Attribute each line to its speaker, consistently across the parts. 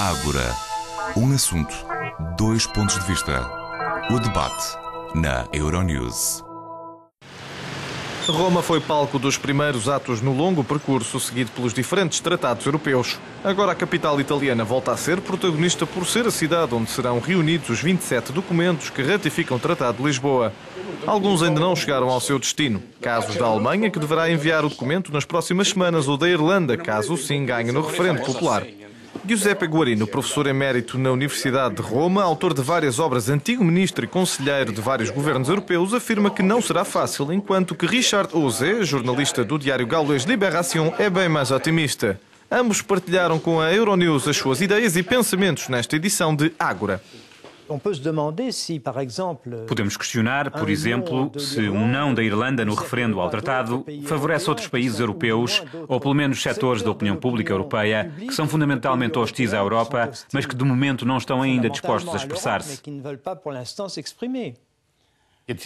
Speaker 1: Ágora. Um assunto, dois pontos de vista. O debate na Euronews. Roma foi palco dos primeiros atos no longo percurso seguido pelos diferentes tratados europeus. Agora a capital italiana volta a ser protagonista por ser a cidade onde serão reunidos os 27 documentos que ratificam o Tratado de Lisboa. Alguns ainda não chegaram ao seu destino. Casos da Alemanha, que deverá enviar o documento nas próximas semanas, ou da Irlanda, caso sim ganhe no referendo popular. Giuseppe Guarino, professor emérito na Universidade de Roma, autor de várias obras, antigo ministro e conselheiro de vários governos europeus, afirma que não será fácil, enquanto que Richard Oze, jornalista do diário gaulês Libération, é bem mais otimista. Ambos partilharam com a Euronews as suas ideias e pensamentos nesta edição de Ágora.
Speaker 2: Podemos questionar, por exemplo, se um não da Irlanda no referendo ao tratado favorece outros países europeus, ou pelo menos setores da opinião pública europeia, que são fundamentalmente hostis à Europa, mas que de momento não estão ainda dispostos a expressar-se. É o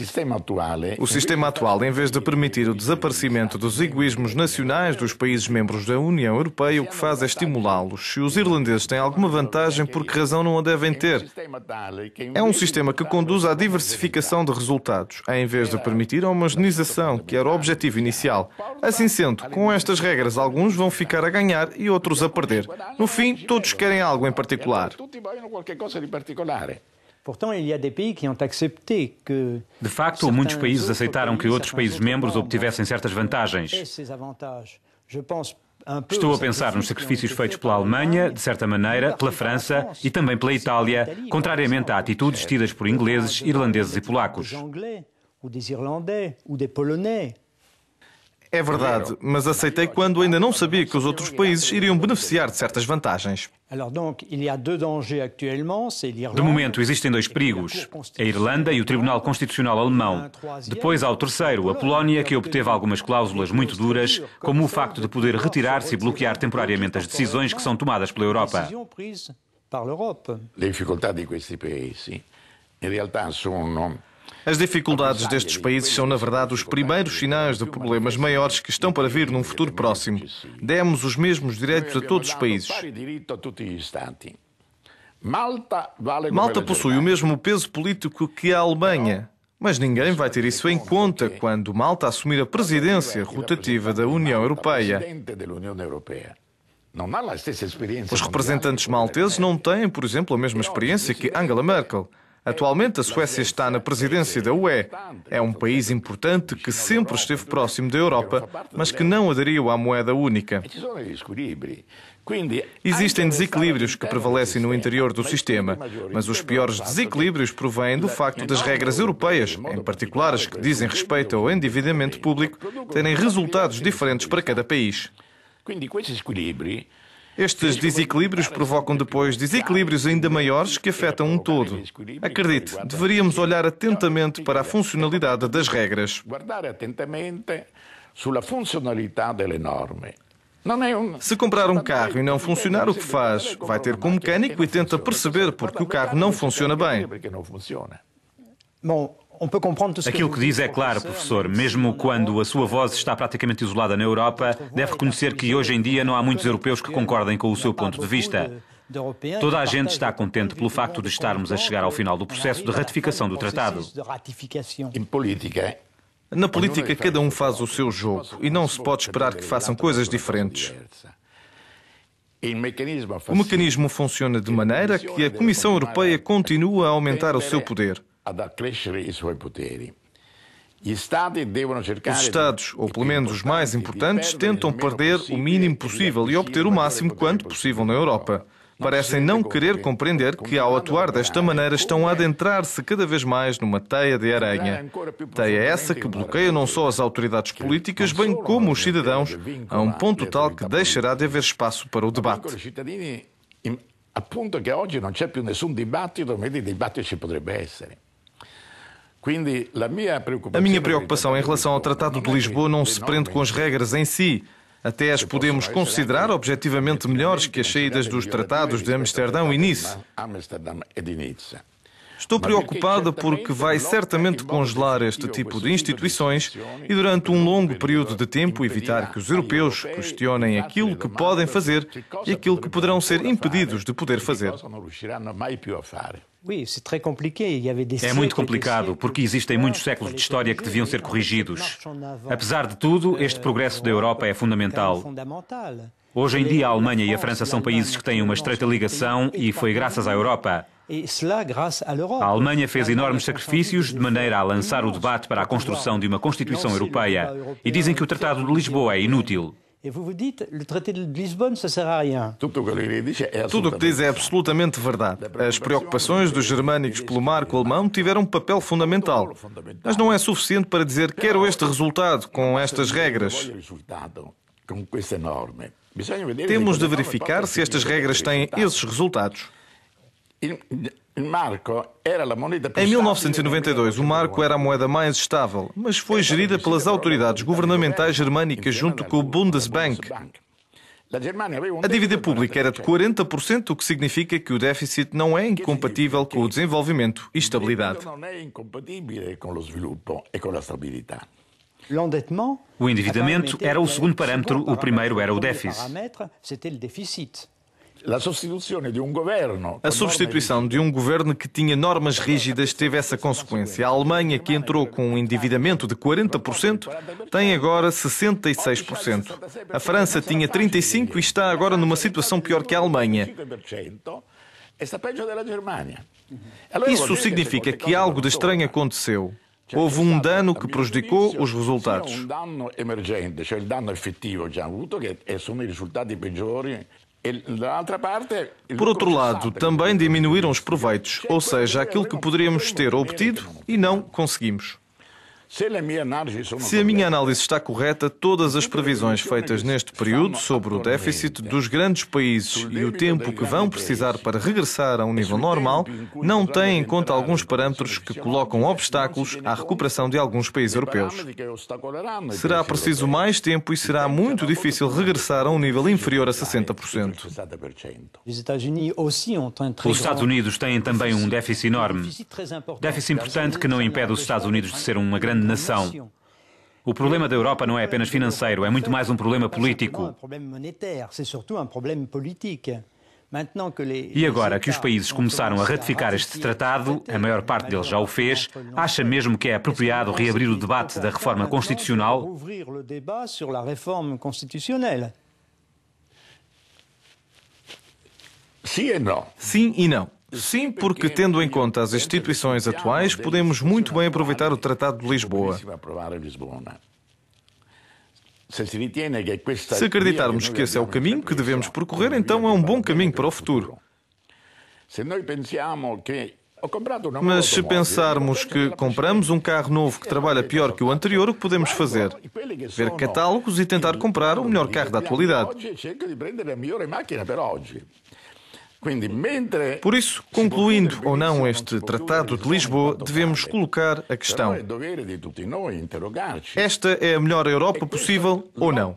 Speaker 1: sistema atual, em vez de permitir o desaparecimento dos egoísmos nacionais dos países membros da União Europeia, o que faz é estimulá-los. Se os irlandeses têm alguma vantagem, por que razão não a devem ter? É um sistema que conduz à diversificação de resultados, em vez de permitir a homogeneização, que era o objetivo inicial. Assim sendo, com estas regras, alguns vão ficar a ganhar e outros a perder. No fim, todos querem algo em particular.
Speaker 2: De facto, muitos países aceitaram que outros países membros obtivessem certas vantagens. Estou a pensar nos sacrifícios feitos pela Alemanha, de certa maneira, pela França e também pela Itália, contrariamente a atitudes tidas por ingleses, irlandeses
Speaker 1: e polacos. É verdade, mas aceitei quando ainda não sabia que os outros países iriam beneficiar de certas vantagens.
Speaker 2: De momento, existem dois perigos: a Irlanda e o Tribunal Constitucional Alemão. Depois há o terceiro, a Polónia, que obteve algumas cláusulas muito duras, como o facto de poder retirar-se e bloquear temporariamente as decisões que são tomadas pela Europa. A dificuldade destes países, em realidade,
Speaker 3: são
Speaker 1: as dificuldades destes países são, na verdade, os primeiros sinais de problemas maiores que estão para vir num futuro próximo. Demos os mesmos direitos a todos os países.
Speaker 3: Malta possui o mesmo
Speaker 1: peso político que a Alemanha. Mas ninguém vai ter isso em conta quando Malta assumir a presidência rotativa da União Europeia. Os representantes malteses não têm, por exemplo, a mesma experiência que Angela Merkel. Atualmente, a Suécia está na presidência da UE. É um país importante que sempre esteve próximo da Europa, mas que não aderiu à moeda única. Existem desequilíbrios que prevalecem no interior do sistema, mas os piores desequilíbrios provêm do facto das regras europeias, em particular as que dizem respeito ao endividamento público, terem resultados diferentes para cada país. Então, esses squilibri estes desequilíbrios provocam depois desequilíbrios ainda maiores que afetam um todo. Acredite, deveríamos olhar atentamente para a funcionalidade das regras. Se comprar um carro e não funcionar, o que faz? Vai ter com o mecânico e tenta perceber porque o carro não funciona bem.
Speaker 2: Bom, Aquilo que
Speaker 1: diz é claro, professor. Mesmo quando a sua voz está
Speaker 2: praticamente isolada na Europa, deve reconhecer que hoje em dia não há muitos europeus que concordem com o seu ponto de vista. Toda a gente está contente pelo facto de estarmos a chegar ao final do processo de ratificação do tratado. Em política,
Speaker 3: na política, cada um
Speaker 2: faz o seu jogo
Speaker 1: e não se pode esperar que façam coisas diferentes. O mecanismo funciona de maneira que a Comissão Europeia continua a aumentar o seu poder ad accrescere i suoi poteri. Os Estados, ou pelo menos os mais importantes, tentam perder o mínimo possível e obter o máximo quanto possível na Europa. Parecem não querer compreender que, ao atuar desta maneira, estão a adentrar-se cada vez mais numa teia de aranha. Teia essa que bloqueia não só as autoridades políticas, bem como os cidadãos, a um ponto tal que deixará de haver espaço para o debate.
Speaker 3: Appunto che oggi non c'è più nessun dibattito, vedi, dibattito ci potrebbe
Speaker 1: a minha preocupação em relação ao Tratado de Lisboa não se prende com as regras em si. Até as podemos considerar objetivamente melhores que as saídas dos tratados de Amsterdão e é Nice. Estou preocupada porque vai certamente congelar este tipo de instituições e, durante um longo período de tempo, evitar que os europeus questionem aquilo que podem fazer e aquilo que poderão ser impedidos de poder fazer.
Speaker 2: É muito complicado, porque existem muitos séculos de história que deviam ser corrigidos. Apesar de tudo, euh, este progresso da Europa é fundamental. Hoje em dia, a Alemanha e a França são países que têm uma estreita ligação e foi graças à Europa. A Alemanha fez enormes sacrifícios de maneira a lançar o debate para a construção de uma Constituição Europeia e dizem que o Tratado
Speaker 1: de Lisboa é inútil.
Speaker 2: E vous vous dites, le traité de Lisbonne, ça sert à rien.
Speaker 1: Tudo o que é diz é absolutamente verdade. As preocupações dos germânicos pelo marco alemão tiveram um papel fundamental. Mas não é suficiente para dizer quero este resultado com estas regras. Temos de verificar se estas regras têm esses resultados. Em 1992, o marco era a moeda mais estável, mas foi gerida pelas autoridades governamentais germânicas junto com o Bundesbank. A dívida pública era de 40%, o que significa que o déficit não é incompatível com o desenvolvimento e estabilidade. O endividamento
Speaker 3: era o segundo parâmetro, o primeiro era o déficit. A substituição de um governo. A substituição
Speaker 1: de um governo que tinha normas rígidas teve essa consequência. A Alemanha, que entrou com um endividamento de 40%, tem agora 66%. A França tinha 35% e está agora numa situação pior que a Alemanha. Isso significa que algo de estranho aconteceu. Houve um dano que prejudicou os resultados. Um dano dano emergente,
Speaker 3: o já que é resultados piores.
Speaker 1: Por outro lado, também diminuíram os proveitos, ou seja, aquilo que poderíamos ter obtido e não conseguimos.
Speaker 3: É Se
Speaker 1: a minha análise está correta, todas as previsões feitas neste período sobre o déficit dos grandes países e o tempo que vão precisar para regressar a um nível normal não têm em conta alguns parâmetros que colocam obstáculos à recuperação de alguns países europeus.
Speaker 3: Será preciso
Speaker 1: mais tempo e será muito difícil regressar a um nível inferior a 60%. Os Estados Unidos têm também um déficit enorme.
Speaker 2: Déficit importante que não impede os Estados Unidos de ser uma grande grande nação. O problema da Europa não é apenas financeiro, é muito mais um problema político. E agora que os países começaram a ratificar este tratado, a maior parte deles já o fez, acha mesmo que é apropriado reabrir o debate da reforma constitucional?
Speaker 1: Sim e não. Sim e não. Sim, porque tendo em conta as instituições atuais, podemos muito bem aproveitar o Tratado de Lisboa. Se acreditarmos que esse é o caminho que devemos percorrer, então é um bom caminho para o futuro.
Speaker 3: Mas se pensarmos
Speaker 1: que compramos um carro novo que trabalha pior que o anterior, o que podemos fazer? Ver catálogos e tentar comprar o melhor carro da atualidade. Por isso, concluindo ou não este Tratado de Lisboa, devemos colocar a questão: esta é a melhor Europa possível ou não?